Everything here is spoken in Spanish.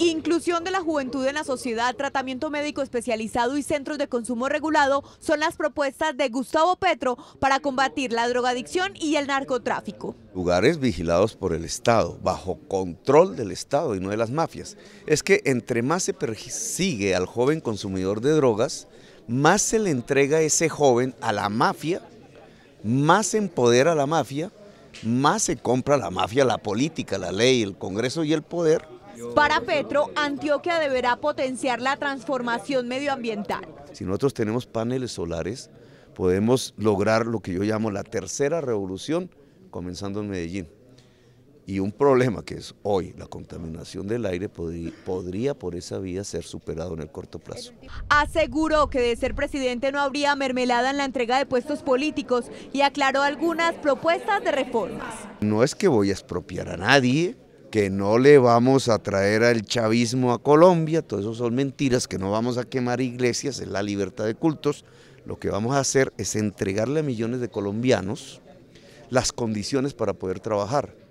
Inclusión de la juventud en la sociedad, tratamiento médico especializado y centros de consumo regulado son las propuestas de Gustavo Petro para combatir la drogadicción y el narcotráfico. Lugares vigilados por el Estado, bajo control del Estado y no de las mafias. Es que entre más se persigue al joven consumidor de drogas, más se le entrega ese joven a la mafia, más se empodera a la mafia, más se compra la mafia, la política, la ley, el Congreso y el poder para Petro, Antioquia deberá potenciar la transformación medioambiental. Si nosotros tenemos paneles solares, podemos lograr lo que yo llamo la tercera revolución, comenzando en Medellín. Y un problema que es hoy, la contaminación del aire podría, por esa vía ser superado en el corto plazo. Aseguró que de ser presidente no habría mermelada en la entrega de puestos políticos y aclaró algunas propuestas de reformas. No es que voy a expropiar a nadie, que no le vamos a traer al chavismo a Colombia, todo eso son mentiras, que no vamos a quemar iglesias, es la libertad de cultos. Lo que vamos a hacer es entregarle a millones de colombianos las condiciones para poder trabajar.